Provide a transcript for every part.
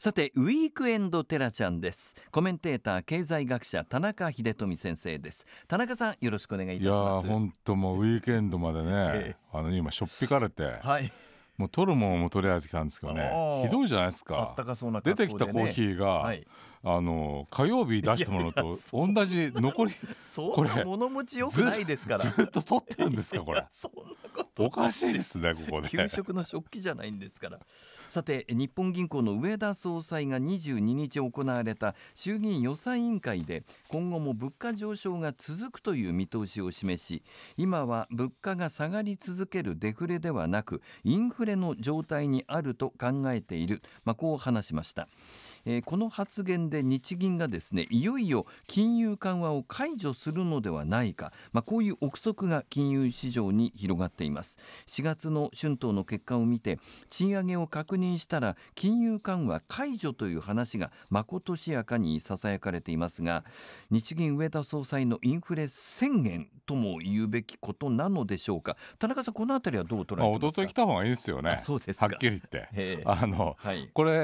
さてウィークエンドテラちゃんですコメンテーター経済学者田中秀富先生です田中さんよろしくお願いいたします本当もうウィークエンドまでね、ええ、あの今しょっぴかれてはいもう取るもんもとりあえず来たんですけどねひどいじゃないですか、あったかそうね、出てきたコーヒーが、はいあの火曜日出したものと同じ残りこれ物持ちよくないですからずっと取ってるんですかこれおかしいですねここで給食の食器じゃないんですからさて日本銀行の上田総裁が22日行われた衆議院予算委員会で今後も物価上昇が続くという見通しを示し今は物価が下がり続けるデフレではなくインフレの状態にあると考えている、まあ、こう話しました。えー、この発言で日銀がですねいよいよ金融緩和を解除するのではないか、まあ、こういう憶測が金融市場に広がっています4月の春闘の結果を見て賃上げを確認したら金融緩和解除という話がまことしやかにささやかれていますが日銀上田総裁のインフレ宣言とも言うべきことなのでしょうか田中さんこのあたりはどう捉えてますか、まあ、来た方がいいですよねはっきり言って、あの、はい、これ、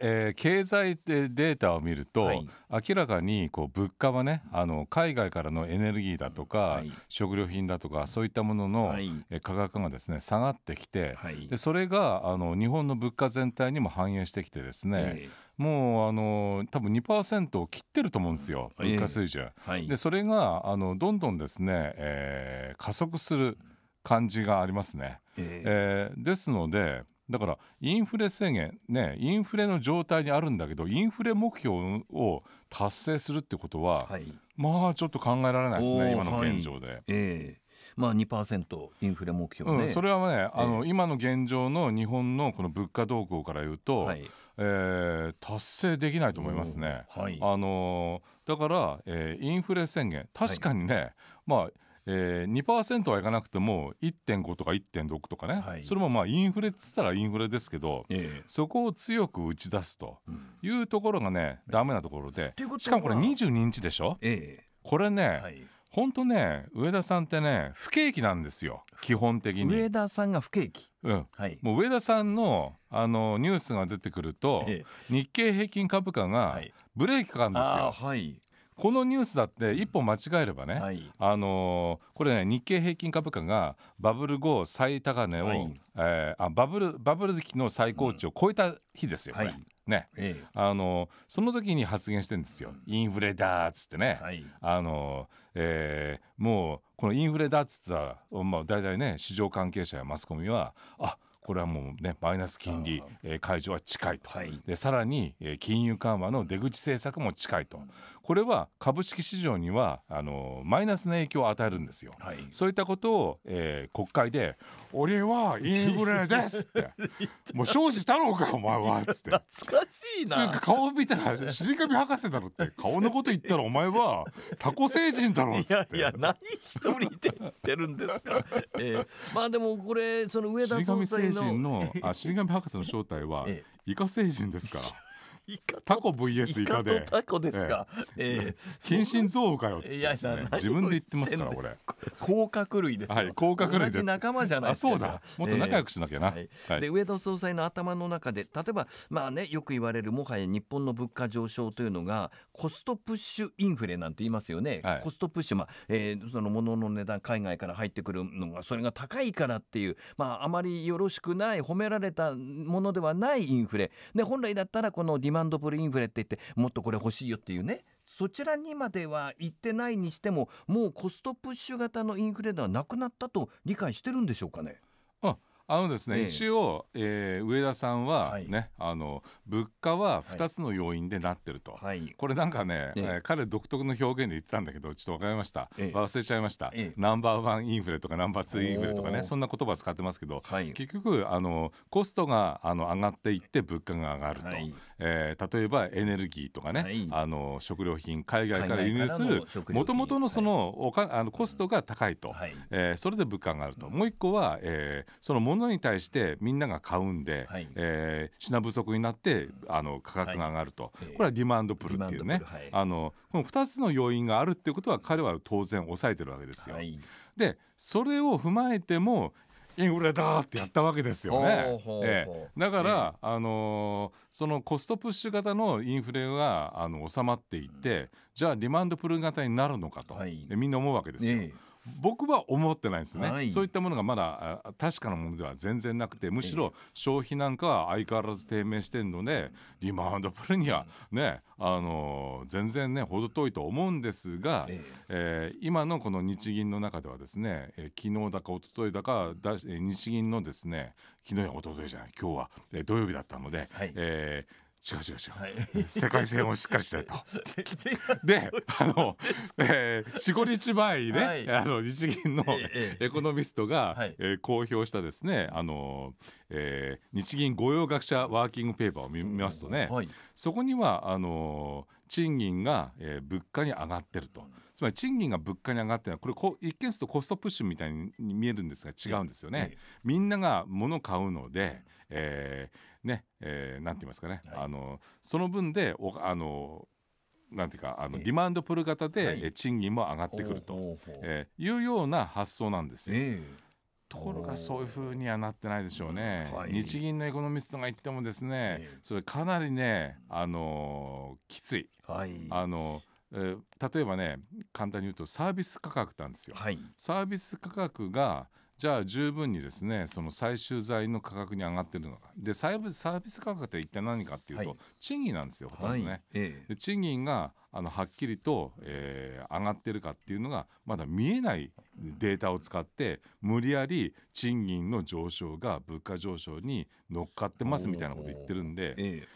えー、経済でデータを見ると、はい、明らかにこう物価はねあの海外からのエネルギーだとか、はい、食料品だとかそういったものの、はい、価格がですね下がってきて、でそれがあの日本の物価全体にも反映してきてですね、えーもうあの多分2%を切ってると思うんですよ、物価水準。えーはい、でそれがあのどんどんですね、えー、加速する感じがありますね。えー、えー、ですのでだからインフレ制限、ね、インフレの状態にあるんだけどインフレ目標を達成するってことは、はい、まあちょっと考えられないですね今の現状で。はい、えーまあ2、2%インフレ目標、ねうん、それはね、あの、今の現状の日本のこの物価動向から言うと、はい、えー、達成できないと思いますね。はい、あのー、だから、えー、インフレ宣言確かにね、はい、まあえー、2%はいかなくても1.5とか1.6とかね、はい、それもまあインフレっつったらインフレですけど、えー、そこを強く打ち出すというところがね、うん、ダメなところで、しかもこれ22日でしょ、えー、これね、はい本当ね上田さんってね不景気なんですよ基本的に上田さんが不景気うん、はい、もう上田さんのあのニュースが出てくると、ええ、日経平均株価がブレーキかかるんですよ、はい、このニュースだって一歩間違えればね、はい、あのー、これね日経平均株価がバブル後最高値を、はい、えー、あバブルバブル期の最高値を超えた日ですよ、はいね、ええ、あのその時に発言してるんですよ、インフレだっつってね、はい、あのえー、もうこのインフレだっつったら、まあ、大体ね市場関係者やマスコミはあこれはもうねマイナス金利、えー、解除は近いと、はい、でさらに、えー、金融緩和の出口政策も近いと、これは株式市場にはあのマイナスの影響を与えるんですよ、はい、そういったことを、えー、国会で「俺はインフレです」って「もう庄司太郎かお前は」っつって懐かしいな顔見たら死神博士だろって 顔のこと言ったらお前はタコ星人だろっつっていやいや何一人で言ってるんですか、えー、まあでもこれその上田総裁の死神星人のあ死神博士の正体は、ええ、イカ星人ですから。タコ VS イカでタコですか、ええ謹慎憎悪かよっって、自分で言ってますからこれ甲殻類ですはい甲殻類で仲間じゃないあそうだもっと仲良くしなきゃな、で上田総裁の頭の中で例えばまあねよく言われるもはや日本の物価上昇というのがコストプッシュインフレなんて言いますよね、はい、コストプッシュまあ、えー、その物の値段海外から入ってくるのがそれが高いからっていうまああまりよろしくない褒められたものではないインフレで本来だったらこのディマンドルインフレって言ってもっとこれ欲しいよっていうねそちらにまでは行ってないにしてももうコストプッシュ型のインフレではなくなったと理解してるんでしょうかね。あのですね、ええ、一応、えー、上田さんはね、はい、あの物価は2つの要因でなってると、はい、これなんかね、ええ、彼独特の表現で言ってたんだけどちょっと分かりました、え、忘れちゃいました、ナンバーワンインフレとかナンバーツーインフレとかねそんな言葉使ってますけど、はい、結局あのコストがあの上がっていって物価が上がると、えー、例えばエネルギーとかね、はい、あの食料品海外から輸入するもともとのそのおかあのコストが高いと、はい、えー、それで物価があると、うん、もう一個は、えー、そのものに対してみんなが買うんで、はい、えー、品不足になってあの価格が上がると、はい、これはディマンドプルっていうね、はい、あのこの2つの要因があるっていうことは彼は当然抑えてるわけですよ。でそれを踏まえてもインフレだってやったわけですよね。ええ、だから、あのー、そのコストプッシュ型のインフレはあの収まっていって、じゃあディマンドプル型になるのかと、はい、みんな思うわけですよ。僕は思ってないですね、はい、そういったものがまだ確かなものでは全然なくてむしろ消費なんかは相変わらず低迷してるのでリマウンドプルにはね、あのー、全然ね程遠いと思うんですが、ええー、今のこの日銀の中ではですね、えー、昨日だか一昨日だかだ日銀のですね昨日や一昨日じゃない今日は、えー、土曜日だったので、はい、えー違う違う違う、はい、世界戦をしっかりしたいと であの、えー、四五日前にね、はい、あの日銀のエコノミストが、えええー、公表したですねあの、えー、日銀御用学者ワーキングペーパーを見ますとね、はい、そこにはあの賃金が、えー、物価に上がってると。つまり賃金が物価に上がってるのはこれこ一見するとコストプッシュみたいに見えるんですが違うんですよね。みんなが物買うので、えーね、えー、なんて言いますかね、はい、あのその分でおあのなんていうかあの、えー、マンドプル型で、はい、賃金も上がってくると、えー、いうような発想なんですよ。えーところがそういうふうにはなってないでしょうね、はい、日銀のエコノミストが言ってもですね、それかなりね、あのー、きつい、はい、あのえー、例えばね簡単に言うとサービス価格なんですよ、はい、サービス価格がじゃあ十分にですねその最終材の価格に上がってるのかでサービス価格って一体何かっていうと、はい、賃金なんですよほとんどね、はいええ、賃金があのはっきりと、えー、上がってるかっていうのがまだ見えないデータを使って無理やり賃金の上昇が物価上昇に乗っかってますみたいなこと言ってるんで。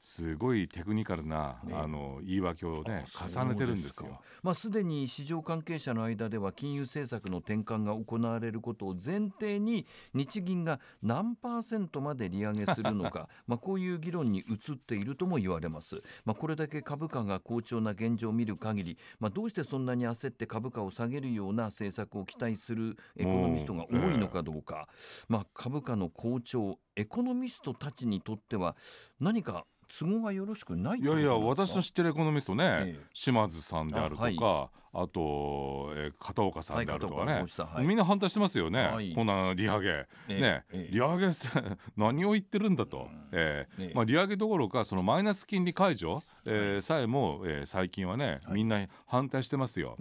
すごいテクニカルな、ね、あの言い訳をね重ねてるんですよ。すまあすでに市場関係者の間では金融政策の転換が行われることを前提に日銀が何パーセントまで利上げするのか、まあこういう議論に移っているとも言われます。まあこれだけ株価が好調な現状を見る限り、まあどうしてそんなに焦って株価を下げるような政策を期待するエコノミストが多いのかどうか、えー、まあ株価の好調エコノミストたちにとっては何か都合がよろしくないいやいや私の知ってるエコノミストね、ええ、島津さんであるとかあはい、あと、えー、片岡さんであるとかね、はい、みんな反対してますよね、はい、こんな利上げ、ね、利上げ 何を言ってるんだと、えーまあ、利上げどころかそのマイナス金利解除、えー、さえも、えー、最近はねみんな反対してますよ。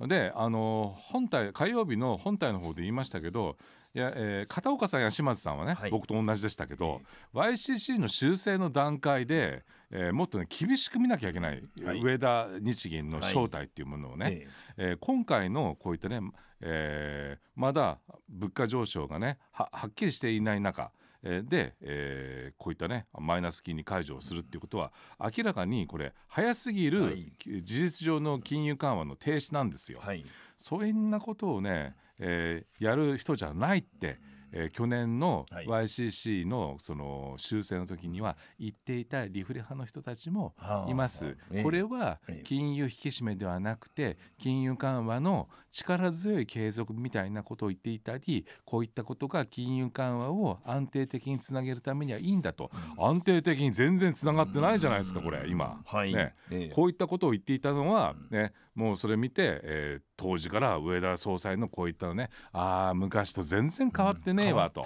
であの本体火曜日の本体の方で言いましたけどいや、えー、片岡さんや島津さんはね、はい、僕と同じでしたけど、えー、YCC の修正の段階で、えー、もっとね厳しく見なきゃいけない、はい、上田日銀の正体っていうものをね、はい、えー、今回のこういったね、えー、まだ物価上昇がねはっきりしていない中で、えー、こういったねマイナス金利解除をするっていうことは明らかにこれ早すぎる事実上の金融緩和の停止なんですよ。はい、そんなことをね、うんえー、やる人じゃないって、えー、去年の YCC のその修正の時には言っていたリフレ派の人たちもいます。これは金融引き締めではなくて金融緩和の力強い継続みたいなことを言っていたりこういったことが金融緩和を安定的につなげるためにはいいんだと安定的に全然つながってないじゃないですかこれ今、ね。こういったことを言っていたのはねもうそれ見て、えー、当時から上田総裁のこういったのねああ昔と全然変わってねえわと、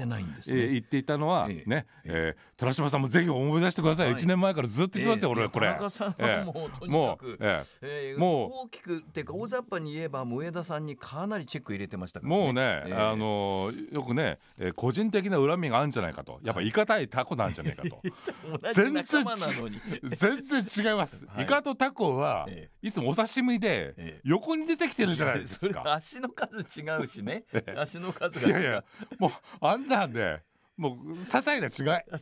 え言っていたのは、ね、えー、えー、虎島さんもぜひ思い出してください、はい、1年前からずっと言ってますよ、えー、俺はこれ。もうええもう大きくっていうか大雑把に言えば上田さんにかなりチェック入れてました、ね、もうね、あのよくね、えー、個人的な恨みがあるんじゃないかとやっぱいかたいタコなんじゃないかと全然全然違います、はい、イカとタコはいつもお刺身で横に出てきてるじゃないですか。足の数違うしね。足の数が違う。いやいやもうあんなんで、もう些細な違い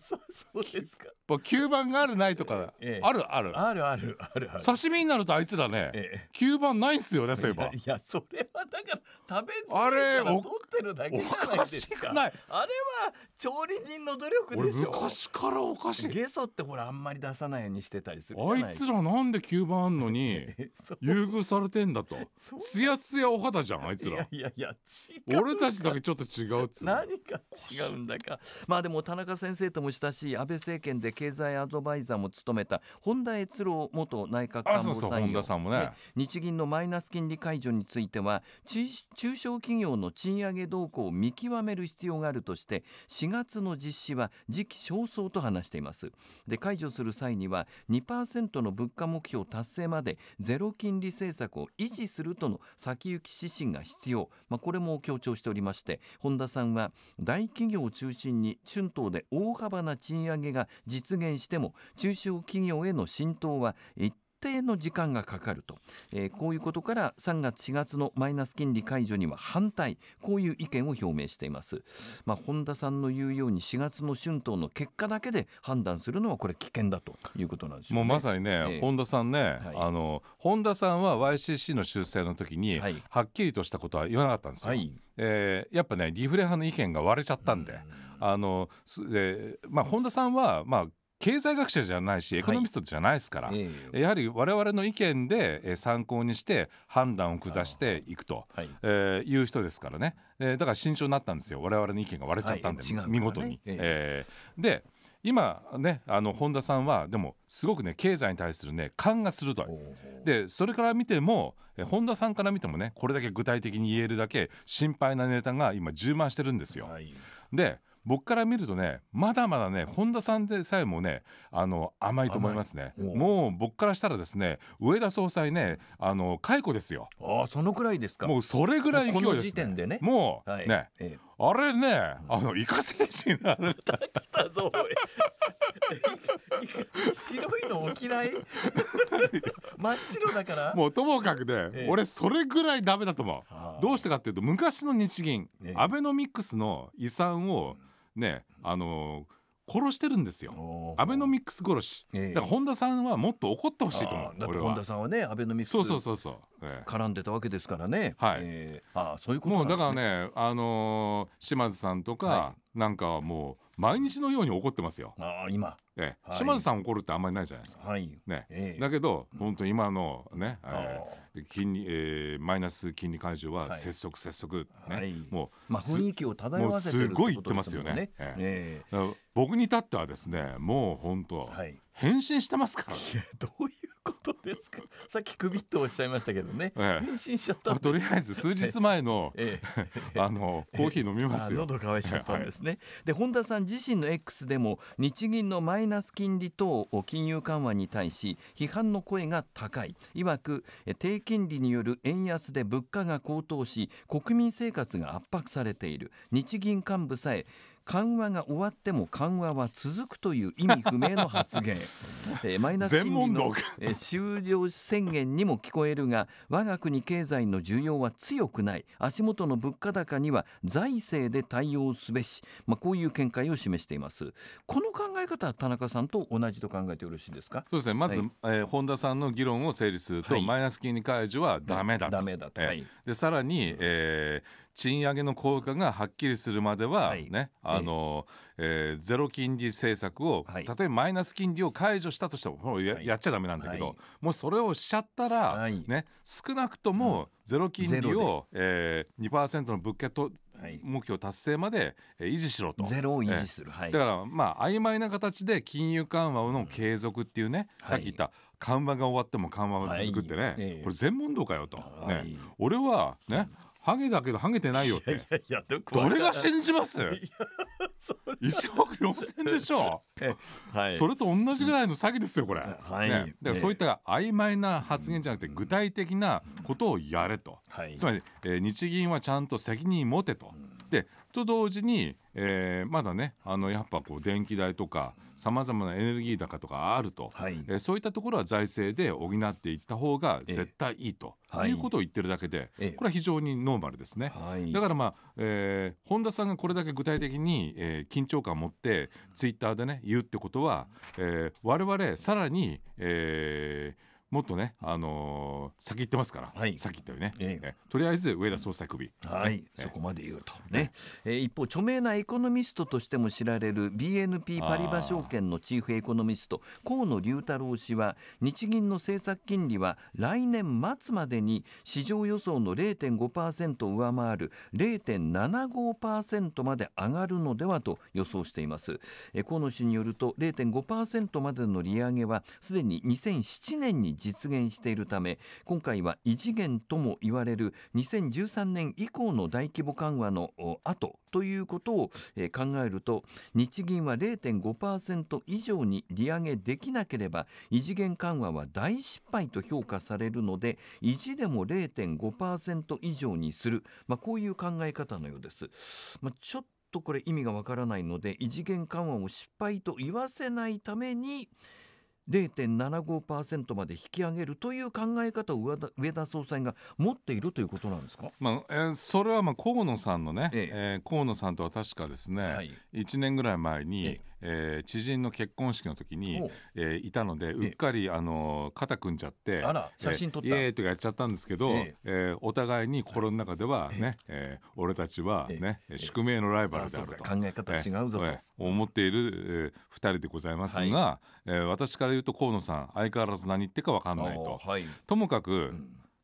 そうそうですかもう吸盤があるないとか、ええあるあるあるあるあるある刺身になるとあいつらね、え吸盤ないんすよねそういえばいやそれはだから食べずあれ怒ってるだけじゃないですおかしくないあれは調理人の努力でしょ昔からおかしいゲソってほらあんまり出さないようにしてたりするじゃあないいつらなんで吸盤あんのに優遇されてんだとつやつやお肌じゃんあいついらやいやいや違う俺たちだけちょっと違うっつ何か違うんだかまあでも田中先生とも親しい安倍政権で経済アドバイザーも務めた本田悦郎元内閣官房参与さんもね日銀のマイナス金利解除については中小企業の賃上げ動向を見極める必要があるとして4月の実施は時期尚早と話していますで解除する際には2%の物価目標達成までゼロ金利政策を維持するとの先行き指針が必要、まあ、これも強調しておりまして本田さんは大企業を中心心に春闘で大幅な賃上げが実現しても中小企業への浸透は一定の時間がかかると、えー、こういうことから3月4月のマイナス金利解除には反対こういう意見を表明しています、まあ、本田さんの言うように4月の春闘の結果だけで判断するのはこれ危険だということなんでしょう、ね、もうまさにね、えー、本田さんね、はい、あの本田さんは YCC の修正の時に、はっきりとしたことは言わなかったんですよ、はい、えー、やっぱねリフレ派の意見が割れちゃったんで、あの、えー、まあ、本田さんは、まあ、経済学者じゃないしエコノミストじゃないですから、はい、やはり我々の意見で参考にして判断を下していくと、はい、えー、いう人ですからね、えー、だから慎重になったんですよ我々の意見が割れちゃったんで、はい、見事に。えー、で今ねあの本田さんはでもすごくね経済に対するね勘が鋭いでそれから見ても本田さんから見てもねこれだけ具体的に言えるだけ心配なネタが今充満してるんですよ。で僕から見るとねまだまだね本田さんでさえもねあの甘いと思いますねもう僕からしたらですね上田総裁ねあの解雇ですよああそのくらいですかもうそれぐらい勢いです、ね、時点でねもう、はい、ね、ええ、あれねあのイカ精神なまた来たぞ白いのお嫌い 真っ白だからもうともかくで、ええ、俺それぐらいダメだと思うどうしてかっていうと昔の日銀、えアベノミクスの遺産を、うんねあの殺してるんですよアベノミックス殺し、ええ、だから本田さんはもっと怒ってほしいと思う本田さんはねアベノミックスそうそうそうそう、えー、絡んでたわけですからねはい、えー、あそういうこと、ね、もうだからねあのー、島津さんとかなんかはもう、はい毎日のように怒ってますよ。ああ今、ええ島津さん怒るってあんまりないじゃないですか。はいねええだけど本当今のね、えー金利、えーマイナス金利解除は拙速拙速、ねはいもう、まあ、雰囲気を漂もうわせてるすごい言ってますよね。ええええ僕に至ってはですねもう本当、はい返信してますから。いやどういうことですかさっきびっとおっしゃいましたけどね、ええ、妊娠しちゃったとりあえず数日前の、ええ、あのコーヒー飲みますよ、喉乾いちゃったんですね、はい、で本田さん自身の X でも日銀のマイナス金利等金融緩和に対し批判の声が高いいわく低金利による円安で物価が高騰し国民生活が圧迫されている日銀幹部さえ緩和が終わっても緩和は続くという意味不明の発言、えー、マイナス金利の、えー、終了宣言にも聞こえるが我が国経済の需要は強くない足元の物価高には財政で対応すべし、まあ、こういう見解を示していますこの考え方は田中さんと同じと考えてよろしいですかそうですねまず、はい、えー、本田さんの議論を整理すると、はい、マイナス金利解除はダメだと、ダメだと、はい、でさらに、えー賃上げの効果がはっきりするまではね、はい、あのえー、ゼロ金利政策を、はい、例えばマイナス金利を解除したとしてもや,、やっちゃだめなんだけど、もうそれをしちゃったら、ね、少なくともゼロ金利を、うん、えー、2%の物価と目標達成まで維持しろと。ゼロを維持する、はい、だからまあ曖昧な形で金融緩和の継続っていうね、うん、さっき言った緩和が終わっても緩和は続くってね、はい、これ全問答かよと、ね、俺はね、うんハゲだけどハゲてないよって。いやいやどどれが信じます一億4千でしょ。はい。それと同じぐらいの詐欺ですよこれ。はい。だからそういった曖昧な発言じゃなくて具体的なことをやれと。はい。つまり、え日銀はちゃんと責任持てと。でと同時に、えー、まだねあのやっぱこう電気代とかさまざまなエネルギー高とかあると、はい、えー、そういったところは財政で補っていった方が絶対いいと、えー、いうことを言ってるだけで、これは非常にノーマルですね、はい、だからまあ、えー、本田さんがこれだけ具体的に、え緊張感を持ってツイッターでね言うってことは、え我々さらに、えーもっとね、あのー、先行ってますから、はい、先行ったよね、ええ、とりあえず上田総裁首、はい、そこまで言うとね、えー、一方著名なエコノミストとしても知られる BNP パリバ証券のチーフエコノミスト河野龍太郎氏は日銀の政策金利は来年末までに市場予想の0.5%を上回る0.75%まで上がるのではと予想しています、えー、河野氏によると0.5%までの利上げはすでに2007年に実現しているため今回は異次元とも言われる2013年以降の大規模緩和の後ということを考えると日銀は0.5%以上に利上げできなければ異次元緩和は大失敗と評価されるので意地でも0.5%以上にする、まあ、こういう考え方のようです。まあ、ちょっとこれ意味がわからないので異次元緩和を失敗と言わせないために0.75%まで引き上げるという考え方を上田総裁が持っているということなんですか、まあえー、それはまあ河野さんのね、えええー、河野さんとは確かですね、はい、1年ぐらい前に、えええー、知人の結婚式の時に、えー、いたのでうっかり、あの肩組んじゃって写真撮った、えー、イエーイとかやっちゃったんですけど、ええお互いに心の中ではね、ええ俺たちは、ね宿命のライバルであると考え方違うぞと、思っている、えー、2人でございますが、はえ私から言うと河野さん相変わらず何言ってか分かんないと。ともかく、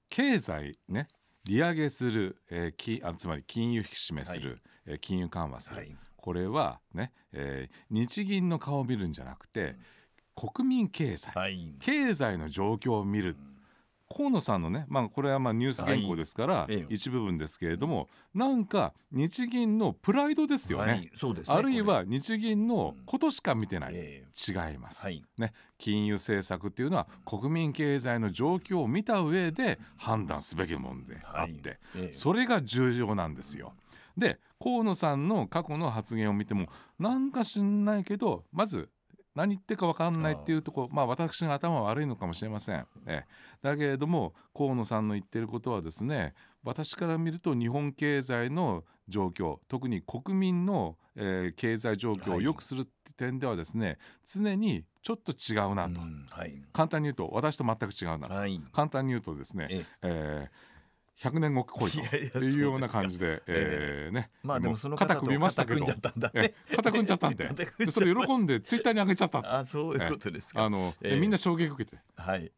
経済ね利上げする、えー、きあつまり金融引き締めする、はえ金融緩和する。これはね、えー、日銀の顔を見るんじゃなくて、うん、国民経済、はい、経済の状況を見る、うん、河野さんのね、まあ、これはまあニュース原稿ですから、一部分ですけれども、うん、なんか日銀のプライドですよねはいね、あるいは日銀のことしか見てない、違います、はい、ね、金融政策っていうのは国民経済の状況を見た上で判断すべきものであって、それが重要なんですよ。で河野さんの過去の発言を見てもなんか知んないけどまず何言ってか分かんないっていうとこまあ私が頭悪いのかもしれません、ね、だけれども河野さんの言ってることはですね私から見ると日本経済の状況特に国民の、えー、経済状況を良くする点ではですね、はい、常にちょっと違うなと、うんはい、簡単に言うと私と全く違うなと、はい、簡単に言うとですね、えええー100年後来いというような感じで、えー、ね、まあでもその肩組みましたけど、肩組んじゃったんで、それ喜んでツイッターに上げちゃった。あ、そういうことですか。あの、みんな衝撃受けて、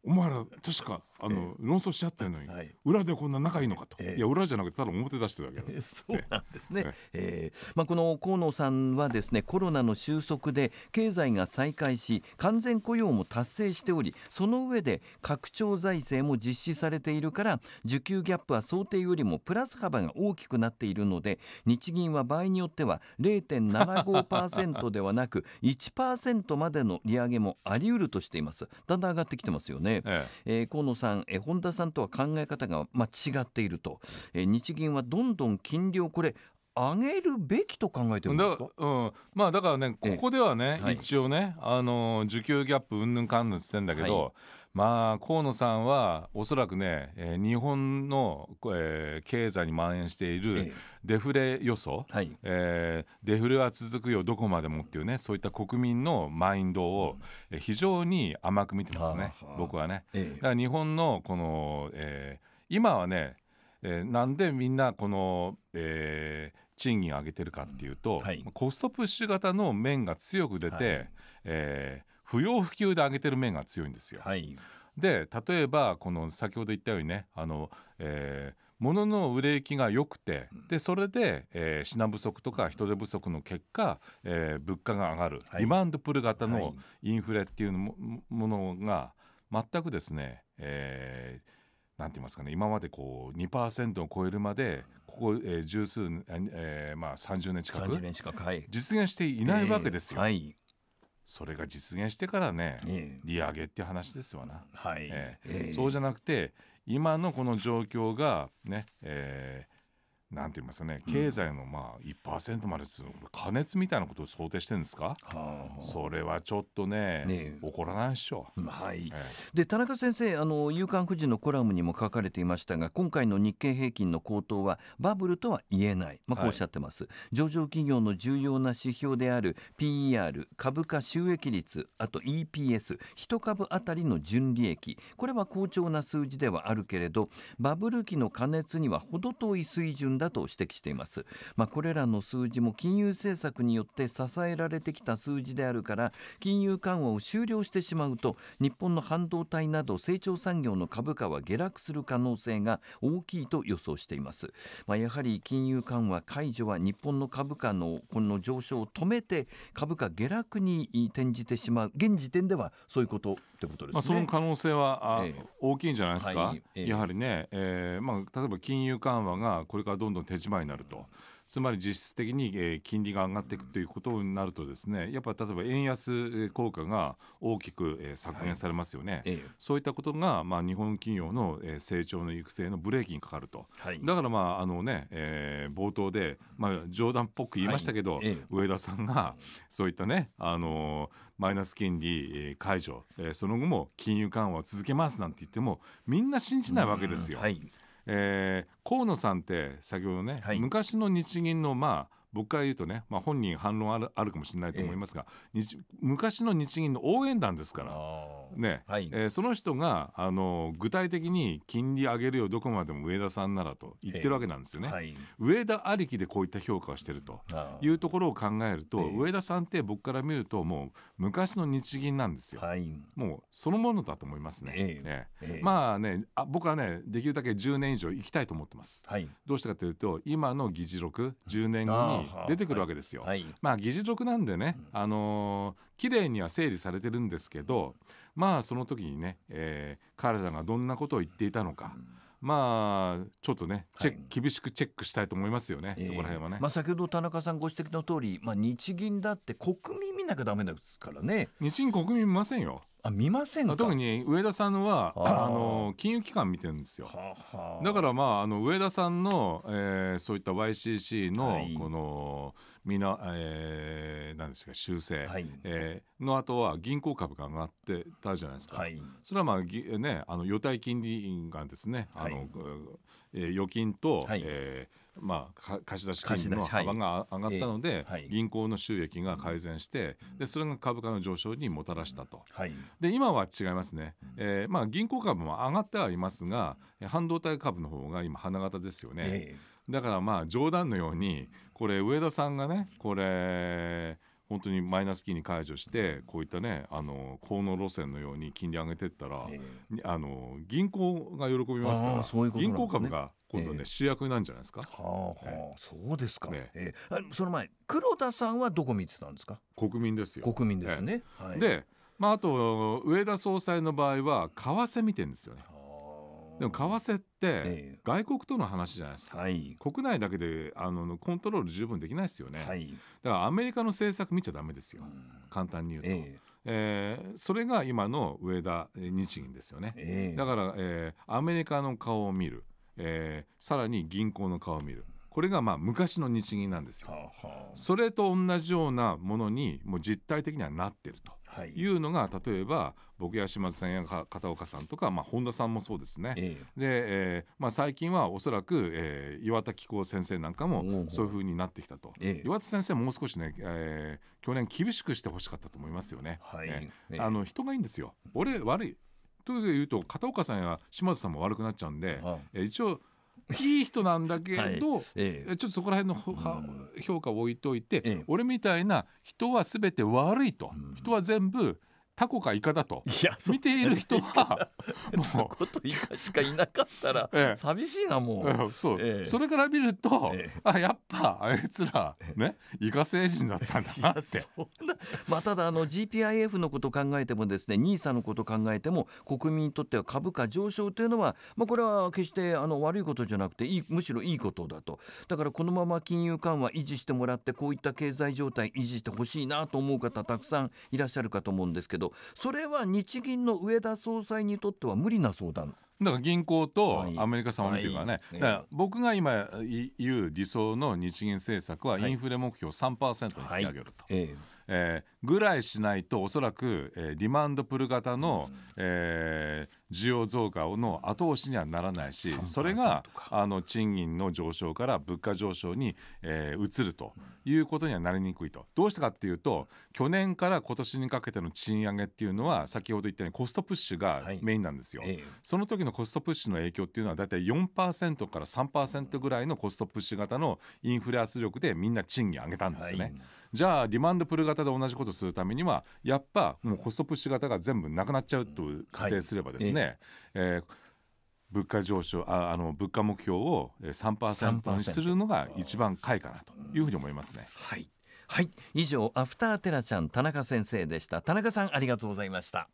お前ら確かあの、論争しちゃってるのに、裏でこんな仲いいのかと、いや裏じゃなくてただ表出してるだけ。そうなんですね。えまあこの河野さんはですね、コロナの収束で経済が再開し、完全雇用も達成しており、その上で拡張財政も実施されているから需給ギャッププは想定よりもプラス幅が大きくなっているので日銀は場合によっては0.75%ではなく1%までの利上げもあり得るとしていますだんだん上がってきてますよね、えええー、河野さん、えー、本田さんとは考え方が、まあ、違っていると、えー、日銀はどんどん金利をこれ上げるべきと考えてるんですか、うんまあ、だからね、ここではね、はい、一応ね、あの需給ギャップ云々かんぬんって言ってんだけど、はいまあ河野さんはおそらくね、えー、日本の、えー、経済に蔓延しているデフレ予想、ええはいえー、デフレは続くよどこまでもっていうねそういった国民のマインドを非常に甘く見てますね、僕はね。え、だから日本のこの、えー、今はね、えー、なんでみんなこの、えー、賃金上げてるかっていうと、うんはい、コストプッシュ型の面が強く出て、はい、えー不要不急で上げてる面が強いんですよ。はい、で例えばこの先ほど言ったようにねあの、えー、物の売れ行きが良くてでそれで、えー、品不足とか人手不足の結果、えー、物価が上がる、はい、リマンドプル型のインフレっていうものが全くですね、えー、なんて言いますかね今までこう2%を超えるまでここ、えー、十数、えーまあ、30年近く、はい、実現していないわけですよ。えーはい、それが実現してからね、ええ、利上げって話ですよな、はいええ、そうじゃなくて今のこの状況がね、えなんて言いますかね経済のまあ1%まで加熱みたいなことを想定してるんですか、それはちょっとね、ね、起こらないでしょう、はい、ええ、で田中先生あの「夕刊富士」のコラムにも書かれていましたが今回の日経平均の高騰はバブルとは言えない、まあ、こうおっしゃってます、はい、上場企業の重要な指標である PER 株価収益率あと EPS 1株当たりの純利益これは好調な数字ではあるけれどバブル期の加熱には程遠い水準だと指摘しています、まあ、これらの数字も金融政策によって支えられてきた数字であるから金融緩和を終了してしまうと日本の半導体など成長産業の株価は下落する可能性が大きいと予想しています、まあ、やはり金融緩和解除は日本の株価のこの上昇を止めて株価下落に転じてしまう現時点ではそういうことってことですね、まあ、その可能性は、えー、大きいんじゃないですか、はいえー、やはりね、えーまあ、例えば金融緩和がこれからどどんどん手仕まいになると。つまり実質的に、え金利が上がっていくということになるとですねやっぱ例えば円安効果が大きく、え削減されますよね、はいそういったことが、まあ、日本企業の、え成長の育成のブレーキにかかると、はい、だから、まああのねえー、冒頭で、まあ、冗談っぽく言いましたけど、はい上田さんがそういったね、あのマイナス金利解除、えその後も金融緩和を続けますなんて言ってもみんな信じないわけですよ。うんはいえー、河野さんって先ほどね、はい、昔の日銀のまあ僕から言うとね、まあ、本人反論あるあるかもしれないと思いますが、えー、昔の日銀の応援団ですから、ねはいえー、その人があの具体的に金利上げるよどこまでも上田さんならと言ってるわけなんですよね。えーはい、上田ありきでこういった評価をしてるというところを考えると、えー、上田さんって僕から見るともう昔の日銀なんですよ。はい、もうそのものだと思いますね。えねまあねあ僕はねできるだけ10年以上行きたいと思ってます。はい、どうしてかというと今の議事録1年後に出てくるわけですよ。まあ議事録なんでね、あのー、綺麗には整理されてるんですけどまあその時にね、えー、彼らがどんなことを言っていたのか。まあちょっとねチェック、はい、厳しくチェックしたいと思いますよね、えー、そこら辺はね。まあ先ほど田中さんご指摘の通り、まあ日銀だって国民見なきゃだめですからね。日銀国民見ませんよ。あ見ません特に上田さんはあの金融機関見てるんですよだからまああの上田さんの、えー、そういった YCC のこの、みな、えー、なんですか修正、はい、えー、のとは銀行株が上がってたじゃないですか、はい、それはまあぎねあの予対金利がですねあの、はえー、預金と、はい、えーまあ、貸し出し金の幅が上がったので、はい、銀行の収益が改善して、うん、でそれが株価の上昇にもたらしたと、はい、で今は違いますね、えーまあ、銀行株も上がってはいますが半導体株の方が今花形ですよね、えー、だからまあ冗談のようにこれ上田さんがねこれ本当にマイナス金利解除してこういったねあの高能路線のように金利上げていったら、えー、あの銀行が喜びますから、ね、銀行株が今度ね、えー、主役なんじゃないですか。はあ、はあ、えー、そうですか。ね、えー、その前、黒田さんはどこ見てたんですか。国民ですよ。国民ですね。えー、はい、で、まあ、あと、上田総裁の場合は、為替見てんですよね。はあ。でも為替って外国との話じゃないですか、はい、国内だけであのコントロール十分できないですよね、はい、だからアメリカの政策見ちゃだめですよ、簡単に言うと、えー、えー、それが今の上田日銀ですよね、えー、だから、えー、アメリカの顔を見るえー、さらに銀行の顔を見るこれがまあ昔の日銀なんですよ。それと同じようなものにもう実態的にはなってるというのが、例えば僕や島津さんや片岡さんとか、まあ、本田さんもそうですね。えで、えーまあ、最近はおそらく、えー、岩田紀子先生なんかもそういうふうになってきたと、え、岩田先生もう少しね、えー、去年厳しくしてほしかったと思いますよね。はい、えー、あの人がいいんですよ俺悪いという言うと片岡さんや島津さんも悪くなっちゃうんで、は一応いい人なんだけど、はいええ、ちょっとそこら辺の、評価を置いといて、え、俺みたいな人は全て悪いと、人は全部タコかイカだと見ている人は もうタコとイカしかいなかったら寂しいなもう、そう、それから見ると、あやっぱあいつらねイカ星人だったんだなってまあただあの GPIF のこと考えてもですね NISA のこと考えても国民にとっては株価上昇というのはまあこれは決してあの悪いことじゃなくていいむしろいいことだとだからこのまま金融緩和維持してもらってこういった経済状態維持してほしいなと思う方たくさんいらっしゃるかと思うんですけどそれは日銀の上田総裁にとっては無理な相談だから銀行とアメリカ様っていうかね、はいはい、僕が今言う理想の日銀政策はインフレ目標3%に引き上げると。はいえーえー、ぐらいしないとおそらく、えー、ディマンドプル型の、えー、需要増加の後押しにはならないしそれがあの賃金の上昇から物価上昇に、えー、移るということにはなりにくいとどうしてかっていうと去年から今年にかけての賃上げっていうのは先ほど言ったようにコストプッシュがメインなんですよ、はい、その時のコストプッシュの影響っていうのはだいたい4%から3%ぐらいのコストプッシュ型のインフレ圧力でみんな賃金上げたんですよね。はいじゃあディマンドプル型で同じことするためにはやっぱもうコストプッシュ型が全部なくなっちゃうと仮定すればですね、はい、えー物価上昇ああの物価目標を3%にするのが一番かいかなというふうに思いますね。はい、はい、以上アフターテラちゃん田中先生でした。田中さんありがとうございました。